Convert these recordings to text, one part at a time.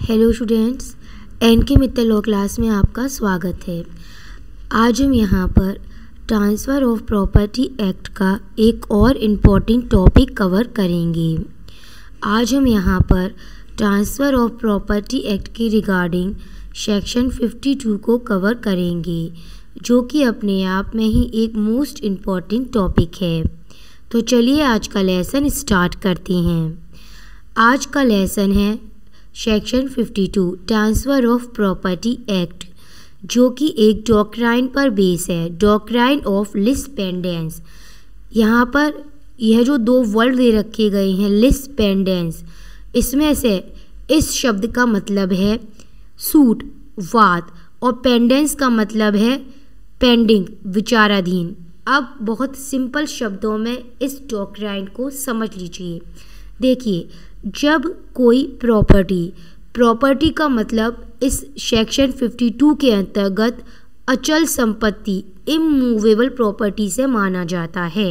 hello students N के Mittal law class में आपका स्वागत है आज हम यहाँ पर ट्रांसफ़र ऑफ प्रॉपर्टी एक्ट का एक और इम्पॉर्टेंट टॉपिक कवर करेंगे आज हम यहाँ पर ट्रांसफ़र ऑफ प्रॉपर्टी एक्ट की रिगार्डिंग सेक्शन 52 को कवर करेंगे जो कि अपने आप में ही एक मोस्ट इम्पॉर्टेंट टॉपिक है तो चलिए आज का लेसन स्टार्ट करते हैं आज का लेसन है section 52 transfer of property act जो कि एक डॉक्राइन पर बेस है डॉक्राइन ऑफ लिस्ट पेंडेंस यहाँ पर यह जो दो वर्ड दे रखे गए हैं लिस्ट पेंडेंस इसमें से इस शब्द का मतलब है सूट वाद और पेंडेंस का मतलब है पेंडिंग विचाराधीन अब बहुत सिंपल शब्दों में इस डॉक्राइन को समझ लीजिए देखिए जब कोई प्रॉपर्टी प्रॉपर्टी का मतलब इस सेक्शन 52 के अंतर्गत अचल संपत्ति इमूवेबल प्रॉपर्टी से माना जाता है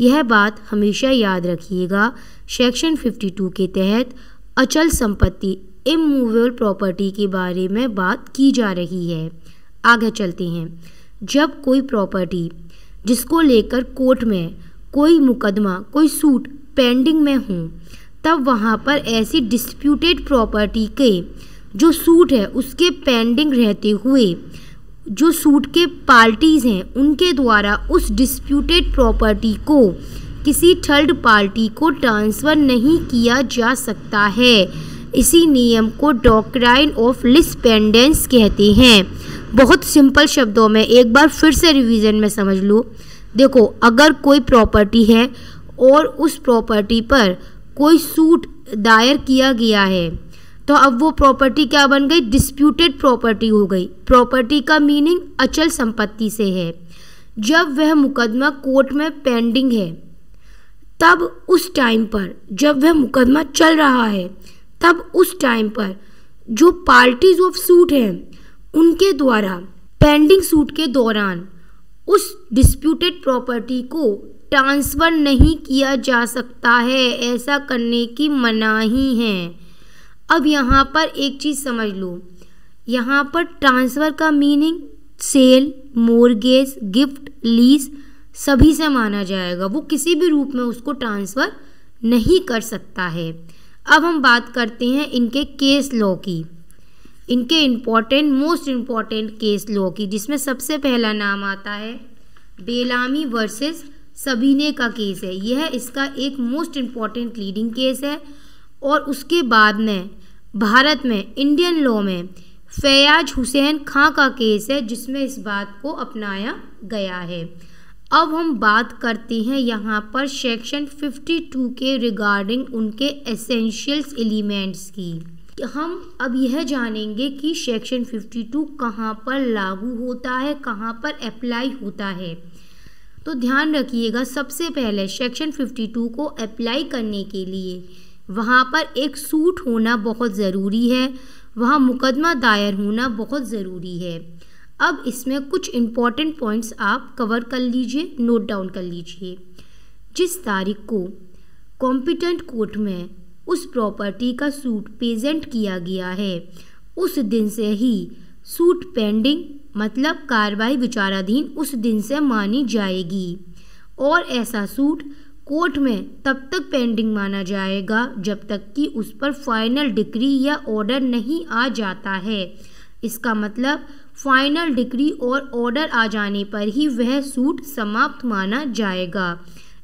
यह बात हमेशा याद रखिएगा सेक्शन 52 के तहत अचल संपत्ति इमूवेबल प्रॉपर्टी के बारे में बात की जा रही है आगे चलते हैं जब कोई प्रॉपर्टी जिसको लेकर कोर्ट में कोई मुकदमा कोई सूट पेंडिंग में हों तब वहाँ पर ऐसी डिस्प्यूटेड प्रॉपर्टी के जो सूट है उसके पेंडिंग रहते हुए जो सूट के पार्टीज़ हैं उनके द्वारा उस डिस्प्यूटेड प्रॉपर्टी को किसी थर्ड पार्टी को ट्रांसफ़र नहीं किया जा सकता है इसी नियम को डॉक्राइन ऑफ लिस्पेंडेंस कहते हैं बहुत सिंपल शब्दों में एक बार फिर से रिवीजन में समझ लो देखो अगर कोई प्रॉपर्टी है और उस प्रॉपर्टी पर कोई सूट दायर किया गया है तो अब वो प्रॉपर्टी क्या बन गई डिस्प्यूटेड प्रॉपर्टी हो गई प्रॉपर्टी का मीनिंग अचल संपत्ति से है जब वह मुकदमा कोर्ट में पेंडिंग है तब उस टाइम पर जब वह मुकदमा चल रहा है तब उस टाइम पर जो पार्टीज ऑफ सूट हैं उनके द्वारा पेंडिंग सूट के दौरान उस डिस्प्यूटेड प्रॉपर्टी को ट्रांसफ़र नहीं किया जा सकता है ऐसा करने की मनाही है अब यहाँ पर एक चीज़ समझ लो यहाँ पर ट्रांसफ़र का meaning sale mortgage gift lease सभी से माना जाएगा वो किसी भी रूप में उसको ट्रांसफ़र नहीं कर सकता है अब हम बात करते हैं इनके केस लॉ की इनके important most important case law की जिसमें सबसे पहला नाम आता है बेलामी वर्सेस सबीने का केस है यह इसका एक मोस्ट इम्पॉर्टेंट लीडिंग केस है और उसके बाद में भारत में इंडियन लॉ में फयाज हुसैन खां का केस है जिसमें इस बात को अपनाया गया है अब हम बात करते हैं यहाँ पर सेक्शन 52 के रिगार्डिंग उनके एसेंशियल्स एलिमेंट्स की हम अब यह जानेंगे कि सेक्शन 52 कहाँ पर लागू होता है कहाँ पर अप्लाई होता है तो ध्यान रखिएगा सबसे पहले सेक्शन 52 को अप्लाई करने के लिए वहाँ पर एक सूट होना बहुत ज़रूरी है वहाँ मुकदमा दायर होना बहुत ज़रूरी है अब इसमें कुछ इम्पॉर्टेंट पॉइंट्स आप कवर कर लीजिए नोट डाउन कर लीजिए जिस तारीख को कॉम्पिटेंट कोर्ट में उस प्रॉपर्टी का सूट प्रेजेंट किया गया है उस दिन से ही सूट पेंडिंग मतलब कार्रवाई विचाराधीन उस दिन से मानी जाएगी और ऐसा सूट कोर्ट में तब तक पेंडिंग माना जाएगा जब तक कि उस पर फाइनल डिग्री या ऑर्डर नहीं आ जाता है इसका मतलब फाइनल डिग्री और ऑर्डर आ जाने पर ही वह सूट समाप्त माना जाएगा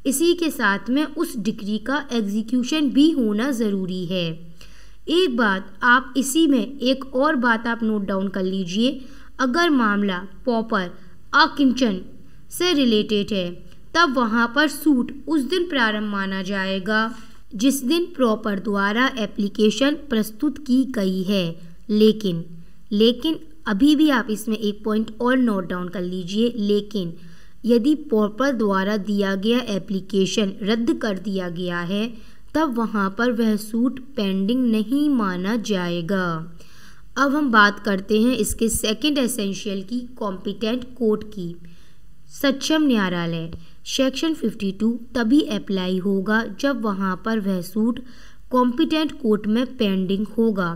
इसी के साथ में उस डिग्री का एग्जीक्यूशन भी होना ज़रूरी है एक बात आप इसी में एक और बात आप नोट डाउन कर लीजिए अगर मामला पॉपर आकिंचन से रिलेटेड है तब वहाँ पर सूट उस दिन प्रारंभ माना जाएगा जिस दिन प्रॉपर द्वारा एप्लीकेशन प्रस्तुत की गई है लेकिन लेकिन अभी भी आप इसमें एक पॉइंट और नोट डाउन कर लीजिए लेकिन यदि पॉपर द्वारा दिया गया एप्लीकेशन रद्द कर दिया गया है तब वहाँ पर वह सूट पेंडिंग नहीं माना जाएगा अब हम बात करते हैं इसके सेकंड एसेंशियल की कॉम्पिटेंट कोर्ट की सक्षम न्यायालय सेक्शन 52 तभी अप्लाई होगा जब वहाँ पर वह सूट कॉम्पिटेंट कोर्ट में पेंडिंग होगा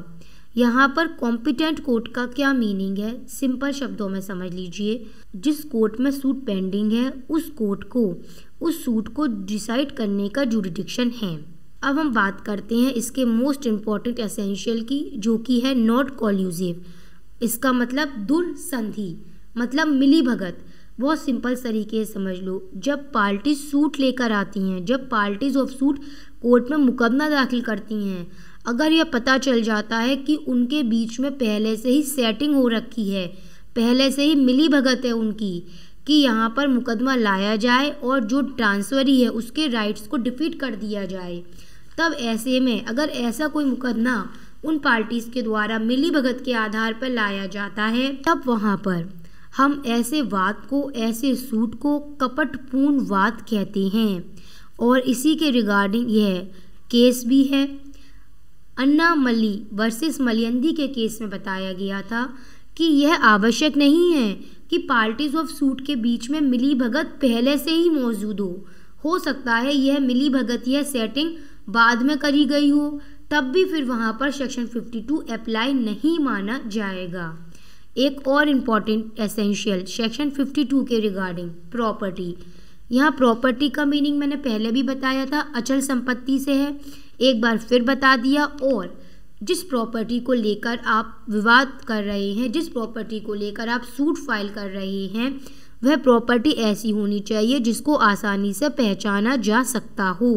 यहाँ पर कॉम्पिटेंट कोर्ट का क्या मीनिंग है सिंपल शब्दों में समझ लीजिए जिस कोर्ट में सूट पेंडिंग है उस कोर्ट को उस सूट को डिसाइड करने का जुडिडिक्शन है अब हम बात करते हैं इसके मोस्ट इम्पॉर्टेंट एसेंशियल की जो कि है नॉट कॉल्यूजिव इसका मतलब दुर्संधि मतलब मिली भगत बहुत सिंपल तरीके से समझ लो जब पार्टी सूट लेकर आती हैं जब पार्टीज़ ऑफ सूट कोर्ट में मुकदमा दाखिल करती हैं अगर यह पता चल जाता है कि उनके बीच में पहले से ही सेटिंग हो रखी है पहले से ही मिली भगत है उनकी कि यहाँ पर मुकदमा लाया जाए और जो ट्रांसफरी है उसके राइट्स को डिफीट कर दिया जाए तब ऐसे में अगर ऐसा कोई मुकदमा उन पार्टीज़ के द्वारा मिली भगत के आधार पर लाया जाता है तब वहाँ पर हम ऐसे वाद को ऐसे सूट को कपटपूर्ण वाद कहते हैं और इसी के रिगार्डिंग यह केस भी है अन्ना मल्ली वर्सेस मलियंदी के केस में बताया गया था कि यह आवश्यक नहीं है कि पार्टीज़ ऑफ सूट के बीच में मिली भगत पहले से ही मौजूद हो हो सकता है यह मिली भगत यह सेटिंग बाद में करी गई हो तब भी फिर वहाँ पर सेक्शन 52 अप्लाई नहीं माना जाएगा एक और इम्पॉर्टेंट एसेंशियल सेक्शन 52 के रिगार्डिंग प्रॉपर्टी यहाँ प्रॉपर्टी का मीनिंग मैंने पहले भी बताया था अचल संपत्ति से है एक बार फिर बता दिया और जिस प्रॉपर्टी को लेकर आप विवाद कर रहे हैं जिस प्रॉपर्टी को लेकर आप सूट फाइल कर रहे हैं वह प्रॉपर्टी ऐसी होनी चाहिए जिसको आसानी से पहचाना जा सकता हो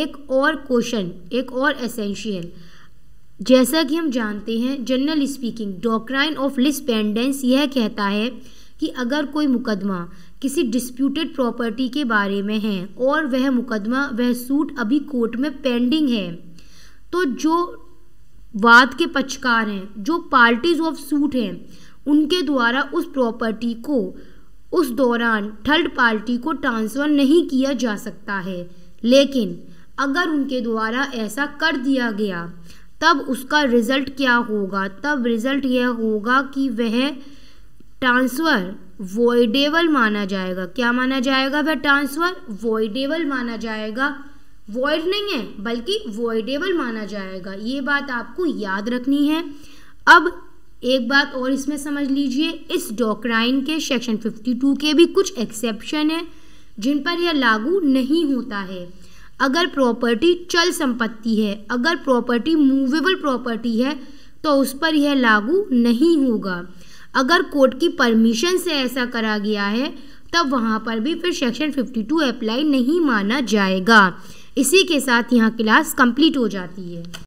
एक और क्वेश्चन एक और एसेंशियल जैसा कि हम जानते हैं general speaking doctrine of lis pendens यह कहता है कि अगर कोई मुकदमा किसी डिस्प्यूटेड प्रॉपर्टी के बारे में है और वह मुकदमा वह सूट अभी कोर्ट में पेंडिंग है तो जो वाद के पक्षकार हैं जो पार्टीज ऑफ सूट हैं उनके द्वारा उस प्रॉपर्टी को उस दौरान थर्ड पार्टी को ट्रांसफ़र नहीं किया जा सकता है लेकिन अगर उनके द्वारा ऐसा कर दिया गया तब उसका रिज़ल्ट क्या होगा तब रिज़ल्ट यह होगा कि वह ट्रांसफ़र वॉइडेबल माना जाएगा क्या माना जाएगा वह ट्रांसफ़र वॉइडेबल माना जाएगा वॉइड नहीं है बल्कि वॉइडेबल माना जाएगा ये बात आपको याद रखनी है अब एक बात और इसमें समझ लीजिए इस डॉक्राइन के सेक्शन 52 के भी कुछ एक्सेप्शन हैं जिन पर यह लागू नहीं होता है अगर प्रॉपर्टी चल संपत्ति है अगर प्रॉपर्टी मूवेबल प्रॉपर्टी है तो उस पर यह लागू नहीं होगा अगर कोर्ट की परमिशन से ऐसा करा गया है तब वहाँ पर भी फिर सेक्शन 52 अप्लाई नहीं माना जाएगा इसी के साथ यहाँ क्लास कंप्लीट हो जाती है